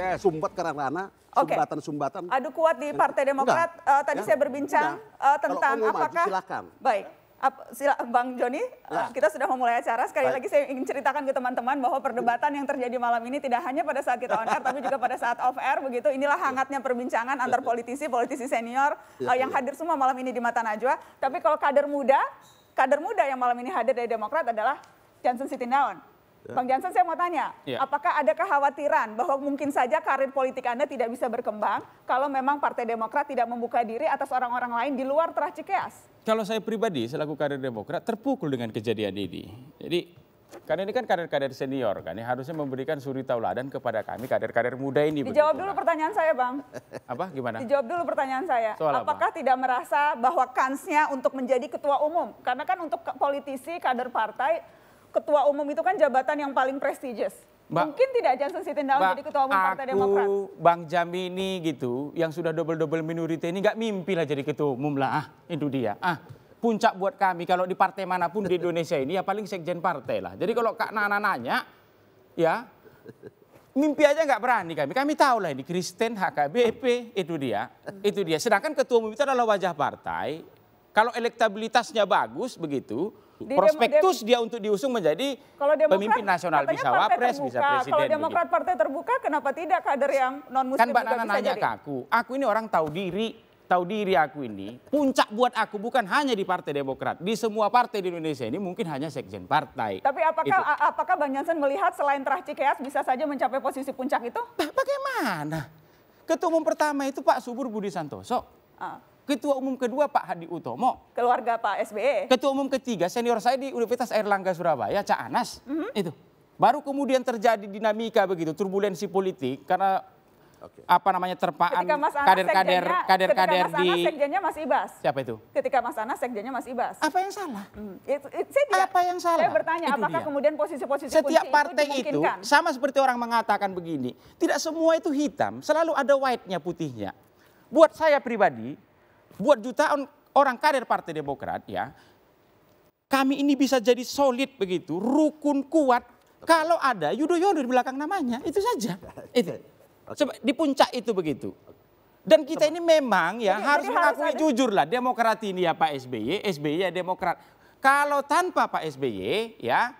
yes. sumbat ke ranah okay. sumbatan-sumbatan. Adu kuat di Partai Demokrat. Eh, Enggak. Uh, tadi saya berbincang eh, tentang Kalau apakah maju, silakan. Baik. Ap, sila, Bang Joni, nah. kita sudah memulai acara. Sekali Baik. lagi saya ingin ceritakan ke teman-teman bahwa perdebatan yang terjadi malam ini tidak hanya pada saat kita on air, tapi juga pada saat off air. Begitu, inilah ya. hangatnya perbincangan ya, antar politisi, politisi senior ya. uh, yang hadir semua malam ini di Mata Najwa. Tapi kalau kader muda, kader muda yang malam ini hadir dari Demokrat adalah Johnson Sitinaon. Bang Jansen saya mau tanya, ya. apakah ada kekhawatiran bahwa mungkin saja karir politik Anda tidak bisa berkembang kalau memang Partai Demokrat tidak membuka diri atas orang-orang lain di luar Terah Cikeas? Kalau saya pribadi selaku karir Demokrat terpukul dengan kejadian ini. Jadi karena ini kan kader-kader senior kan, ini harusnya memberikan suri tauladan kepada kami kader-kader muda ini. Dijawab dulu kan? pertanyaan saya, Bang. Apa? Gimana? Dijawab dulu pertanyaan saya. Soal Apakah apa? tidak merasa bahwa kansnya untuk menjadi ketua umum? Karena kan untuk politisi kader partai ketua umum itu kan jabatan yang paling prestigious. Mbak, Mungkin tidak Johnson Sitindal jadi ketua umum Partai aku, Demokrat. Bang Jamini gitu, yang sudah double-double minority ini nggak mimpi lah jadi ketua umum lah. Ah, itu dia. Ah, puncak buat kami kalau di partai manapun di Indonesia ini ya paling sekjen partai lah. Jadi kalau Kak Nana nanya, ya mimpi aja nggak berani kami. Kami tahu lah ini Kristen, HKBP, itu dia. Itu dia. Sedangkan ketua umum itu adalah wajah partai. Kalau elektabilitasnya bagus begitu, di prospektus dia untuk diusung menjadi kalau Demokrat, pemimpin nasional bisa wapres bisa presiden. Kalau gitu. Demokrat begitu. partai terbuka kenapa tidak kader yang non muslim kan Mbak Nana jadi. ke aku, aku ini orang tahu diri, tahu diri aku ini. Puncak buat aku bukan hanya di Partai Demokrat, di semua partai di Indonesia ini mungkin hanya sekjen partai. Tapi apakah itu. apakah Bang Jansen melihat selain Terah Cikeas bisa saja mencapai posisi puncak itu? Bagaimana? Ketua umum pertama itu Pak Subur Budi Santoso. Ah. Ketua Umum kedua Pak Hadi Utomo. Keluarga Pak SBY. E. Ketua Umum ketiga senior saya di Universitas Airlangga Surabaya, Cak Anas. Mm -hmm. Itu. Baru kemudian terjadi dinamika begitu, turbulensi politik karena Oke. apa namanya terpaan kader-kader kader-kader di Mas sekjennya Mas Ibas. Siapa itu? Ketika Mas Anas sekjennya Mas Ibas. Apa yang salah? Hmm. It, it, saya tidak, apa yang salah? Saya bertanya itu apakah dia. kemudian posisi-posisi setiap partai itu, itu sama seperti orang mengatakan begini, tidak semua itu hitam, selalu ada white-nya putihnya. Buat saya pribadi, buat jutaan orang kader Partai Demokrat ya, kami ini bisa jadi solid begitu, rukun kuat kalau ada Yudo Yudo di belakang namanya, itu saja. Itu. Coba di puncak itu begitu. Dan kita ini memang ya jadi, harus mengakui jujur lah Demokrat ini ya Pak SBY, SBY ya Demokrat. Kalau tanpa Pak SBY ya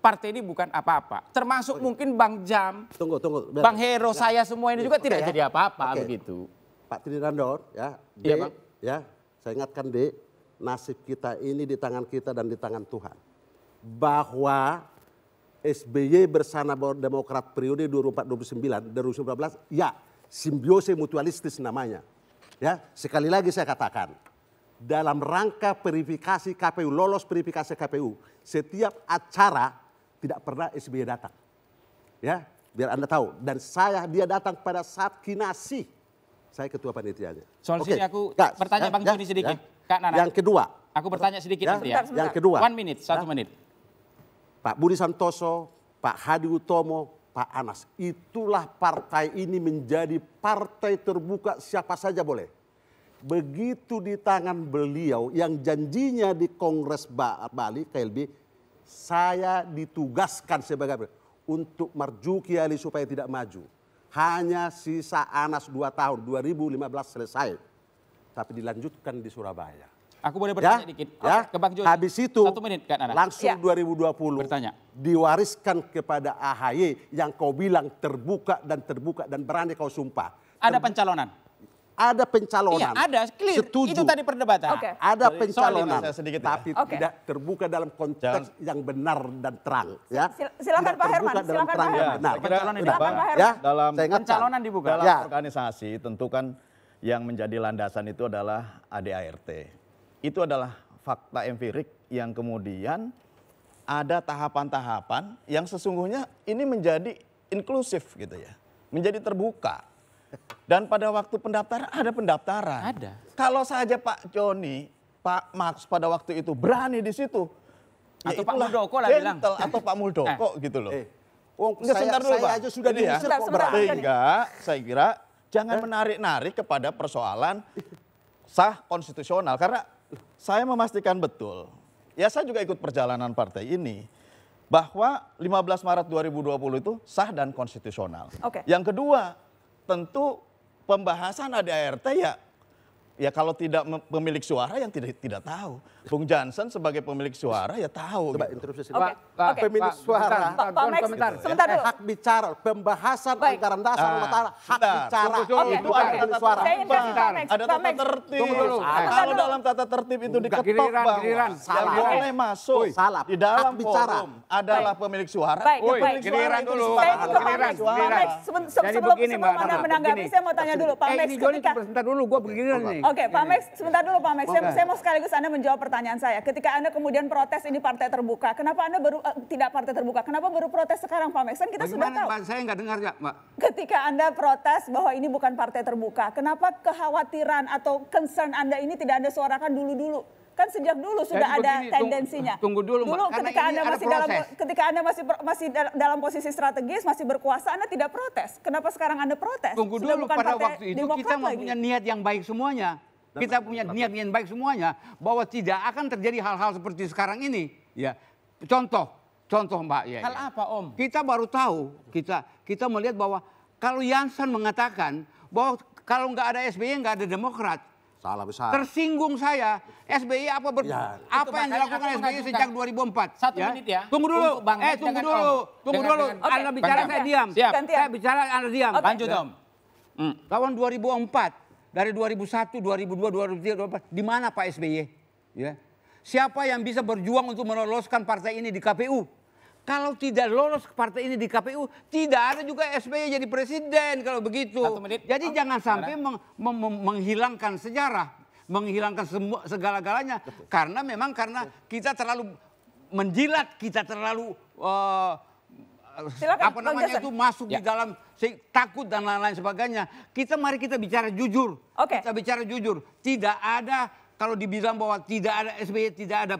partai ini bukan apa-apa. Termasuk Oke. Oh, iya. mungkin Bang Jam, tunggu tunggu, Bang Hero, nah, saya semua ini juga ya, tidak ya. jadi apa-apa begitu. Pak Trinandor ya, ya Bang ya saya ingatkan di nasib kita ini di tangan kita dan di tangan Tuhan. Bahwa SBY bersama Demokrat periode ribu sembilan 2019, ya simbiose mutualistis namanya. Ya, sekali lagi saya katakan, dalam rangka verifikasi KPU, lolos verifikasi KPU, setiap acara tidak pernah SBY datang. Ya, biar Anda tahu. Dan saya dia datang pada saat kinasi saya ketua panitianya. Soal soalnya sini aku Kak, bertanya ya, Bang ya, Joni ya, sedikit. Ya. Kak Nana. Yang kedua. Aku bertanya sedikit ya, nanti ya. ya yang kedua. One minute, satu ya. menit. Pak Budi Santoso, Pak Hadi Utomo, Pak Anas. Itulah partai ini menjadi partai terbuka siapa saja boleh. Begitu di tangan beliau yang janjinya di Kongres Bali KLB, saya ditugaskan sebagai untuk marjuki Ali supaya tidak maju hanya sisa Anas 2 tahun 2015 selesai. Tapi dilanjutkan di Surabaya. Aku boleh bertanya ya? dikit ya? ke Bang Joni. Habis itu Satu menit, Kak Nana. langsung ya. 2020 bertanya. diwariskan kepada AHY yang kau bilang terbuka dan terbuka dan berani kau sumpah. Ada pencalonan? ada pencalonan. Iya, ada, clear. Setuju. Itu tadi perdebatan. Okay. Ada Jadi, pencalonan, sedikit, ya. tapi okay. tidak terbuka dalam konteks Jangan. yang benar dan terang. Ya. silakan Pak Herman, silakan Pak Herman. Ya, nah, pencalonan dibuka. Ya, dalam pencalonan dibuka. Dalam ya. organisasi tentu kan yang menjadi landasan itu adalah ADART. Itu adalah fakta empirik yang kemudian ada tahapan-tahapan yang sesungguhnya ini menjadi inklusif gitu ya. Menjadi terbuka dan pada waktu pendaftaran ada pendaftaran. Ada. Kalau saja Pak Joni, Pak Max pada waktu itu berani di situ. Ya Atau Pak Muldoko lah bilang. Atau Pak Muldoko eh. gitu loh. Eh. Oh, Nggak, saya, dulu saya aja sudah diusir ya. kok berani. Sehingga saya kira jangan eh? menarik-narik kepada persoalan sah konstitusional. Karena saya memastikan betul. Ya saya juga ikut perjalanan partai ini bahwa 15 Maret 2020 itu sah dan konstitusional. Okay. Yang kedua, tentu pembahasan ada ADART ya ya kalau tidak pemilik suara yang tidak tidak tahu. Bung Johnson sebagai pemilik suara ya tahu. Coba gitu. interupsi sini. Pak, Pak, pemilik pa, suara. Pak, Max, sebentar, sebentar dulu. Hak bicara, pembahasan Baik. anggaran dasar ah, Utara, hak bentar. bicara. Okay. Itu ada tata suara. Ada tata tertib. Tunggu dulu. Kalau dalam tata tertib itu diketok giliran, giliran. Salah. Yang boleh masuk Salah. di dalam bicara. adalah pemilik suara. Baik, baik. Giliran dulu. Saya ingin ke Pak Max. Pak Max, sebelum Anda menanggapi, saya mau tanya dulu. Pak Max, ketika... Sebentar dulu, gue begini nih. Oke, okay, Pak Max, sebentar dulu Pak Max. Saya, saya mau sekaligus Anda menjawab pertanyaan saya. Ketika Anda kemudian protes ini partai terbuka, kenapa Anda baru uh, tidak partai terbuka? Kenapa baru protes sekarang Pak Max? Kan kita Bagaimana, sudah tahu. Pak, saya nggak dengar ya, Mbak. Ketika Anda protes bahwa ini bukan partai terbuka, kenapa kekhawatiran atau concern Anda ini tidak Anda suarakan dulu-dulu? Kan sejak dulu sudah ada tendensinya. Tunggu, tunggu dulu, Dulu ketika Anda masih dalam ketika Anda masih masih dalam posisi strategis, masih berkuasa, Anda tidak protes. Kenapa sekarang Anda protes? Tunggu sudah dulu bukan pada waktu itu kita punya niat yang baik semuanya. Kita punya niat yang baik semuanya bahwa tidak akan terjadi hal-hal seperti sekarang ini. Ya, contoh, contoh Mbak. Ya, Hal ya. apa Om? Kita baru tahu, kita kita melihat bahwa kalau Yansan mengatakan bahwa kalau nggak ada SBY nggak ada Demokrat, Salah besar. Tersinggung saya. SBY apa ber, ya, apa yang dilakukan SBY sejak 2004? Satu ya? menit ya. Tunggu dulu. Bang eh tunggu dulu. Om. Tunggu dengan, dulu. Dengan, anda bicara saya diam. Siap. Saya bicara Anda diam. Okay. Lanjut Om. Hmm. Tahun 2004 dari 2001, 2002, 2003, 2004 di mana Pak SBY? Ya. Siapa yang bisa berjuang untuk meloloskan partai ini di KPU? Kalau tidak lolos ke partai ini di KPU, tidak ada juga SBY jadi presiden kalau begitu. Jadi oh, jangan sampai meng, mem, mem, menghilangkan sejarah, menghilangkan segala-galanya karena memang karena kita terlalu menjilat, kita terlalu uh, Silakan, apa namanya itu masuk ya. di dalam takut dan lain-lain sebagainya. Kita mari kita bicara jujur. Okay. Kita bicara jujur. Tidak ada kalau dibilang bahwa tidak ada SBY, tidak ada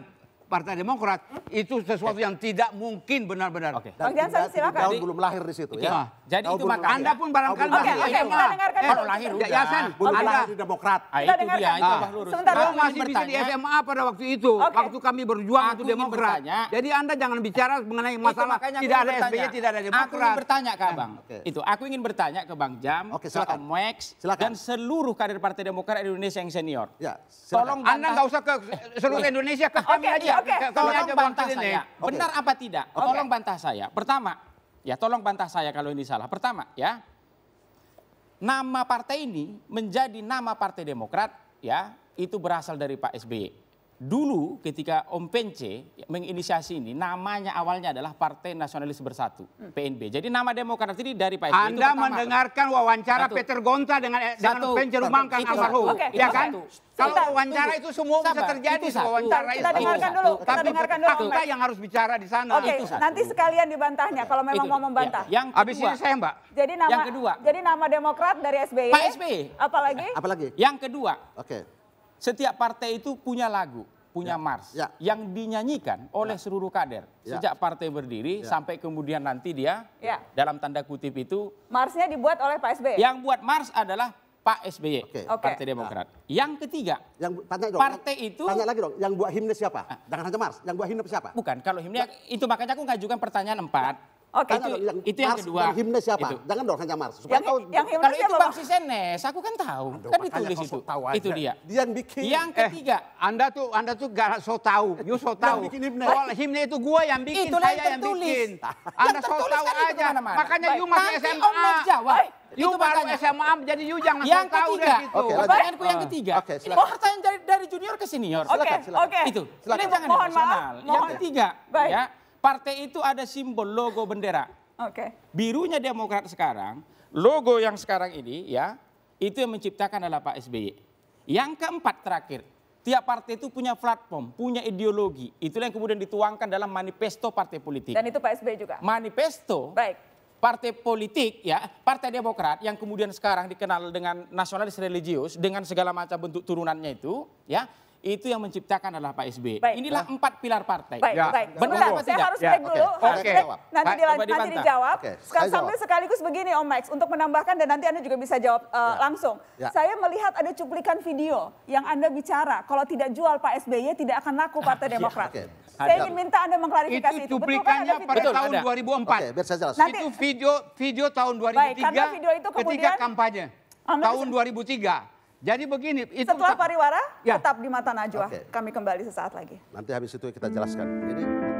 Partai Demokrat itu sesuatu yang tidak mungkin benar-benar. Oke. Okay. Bang Jansen silakan. Tahun belum lahir di situ ya. Nah, jadi itu makanya. Anda pun barangkali okay, masih okay, kita SMA. dengarkan Kalau lahir udah. Yasan, belum lahir di Demokrat. Ah, itu dia, itu nah, lurus. Sebentar, Kamu masih bisa di SMA pada waktu itu, okay. waktu kami berjuang aku untuk Demokrat. Bertanya. Jadi Anda jangan bicara mengenai masalah tidak ada SBY, tidak ada Demokrat. Aku ingin bertanya ke nah, Bang. Itu, aku ingin bertanya ke Bang Jam, ke Max, dan seluruh kader Partai Demokrat Indonesia yang senior. Ya, Tolong Anda nggak usah ke seluruh Indonesia, ke kami aja. Iya. Oke. Tolong aja bantah saya. Ya. Benar apa tidak? Tolong bantah saya. Pertama, ya tolong bantah saya kalau ini salah. Pertama, ya nama partai ini menjadi nama Partai Demokrat, ya itu berasal dari Pak SBY. Dulu ketika Om Pence menginisiasi ini, namanya awalnya adalah Partai Nasionalis Bersatu, hmm. PNB. Jadi nama Demokrat ini dari Pak SBY. Anda itu mendengarkan wawancara satu. Peter Gonta dengan satu. dengan Om Pence rumangkan almarhum, okay. ya kan? Kalau wawancara itu semua Sabar. bisa terjadi, itu wawancara itu. Kita dengarkan dulu, kita Tapi dengarkan dulu. Fakta yang harus bicara di sana. Oke, okay. nanti sekalian dibantahnya kalau memang itu. mau membantah. Ya. Yang habis Abis ini saya Mbak. Jadi nama, yang kedua. Jadi nama Demokrat dari SBY. E, Pak SBY. Apalagi? Apalagi? Yang kedua. Oke. Okay setiap partai itu punya lagu, punya ya. mars ya. yang dinyanyikan oleh ya. seluruh kader ya. sejak partai berdiri ya. sampai kemudian nanti dia ya. dalam tanda kutip itu marsnya dibuat oleh Pak SBY. Yang buat mars adalah Pak SBY, okay. Partai ya. Demokrat. Nah. Yang ketiga, yang tanya dong, partai itu tanya lagi dong, yang buat himne siapa? Ah. Jangan hanya Mars, yang buat himne siapa? Bukan, kalau himne itu makanya aku ngajukan pertanyaan empat. Nah Oke, okay, itu, yang itu yang kedua. Yang himne siapa? Itu. Jangan dong hanya Mars. Supaya yang, tahu. yang himne Kalau siapa? itu Bang Sisenes, aku kan tahu. Aduh, kan ditulis itu. Tahu aja. Itu dia. Dia yang bikin. Yang eh. ketiga. Eh, anda tuh Anda tuh gak so tau. You so tau. yang bikin himne. Soal himne itu gue yang bikin, Itu saya yang, yang bikin. Anda so tau kan aja. Mana -mana. Makanya Baik. you masih SMA. Om Jawa. You itu baru makanya. SMA jadi you jangan yang so tahu deh gitu. Okay, Pertanyaanku yang ketiga. Okay, ini Oh, pertanyaan dari, dari junior ke senior. Oke, oke. Itu. Silakan. Ini jangan mohon maaf. Yang ketiga. Baik. Ya. Partai itu ada simbol logo bendera. Oke. Okay. Birunya Demokrat sekarang, logo yang sekarang ini ya, itu yang menciptakan adalah Pak SBY. Yang keempat terakhir, tiap partai itu punya platform, punya ideologi. Itulah yang kemudian dituangkan dalam manifesto partai politik. Dan itu Pak SBY juga. Manifesto. Baik. Partai politik ya, Partai Demokrat yang kemudian sekarang dikenal dengan nasionalis religius dengan segala macam bentuk turunannya itu, ya, itu yang menciptakan adalah Pak SBY. Baik. Inilah nah. empat pilar partai. Baik, ya. baik. Benar, Bentar, saya harus ya, break ya. dulu. Okay. Okay. Nanti, dilan- nanti dijawab. Okay. Sambil sekaligus begini Om Max, untuk menambahkan dan nanti Anda juga bisa jawab uh, ya. langsung. Ya. Saya melihat ada cuplikan video yang Anda bicara, kalau tidak jual Pak SBY tidak akan laku ah, Partai iya. Demokrat. Ya. Okay. Saya ingin minta Anda mengklarifikasi itu. itu. Cuplikannya kan pada Betul, tahun ada. 2004. Okay, saya jelas. Nanti, itu video video tahun 2003 baik, video itu kemudian, ketika kampanye. Tahun 2003 jadi begini, itu setelah Pariwara ya. tetap di mata Najwa. Okay. Kami kembali sesaat lagi. Nanti habis itu kita jelaskan. Ini.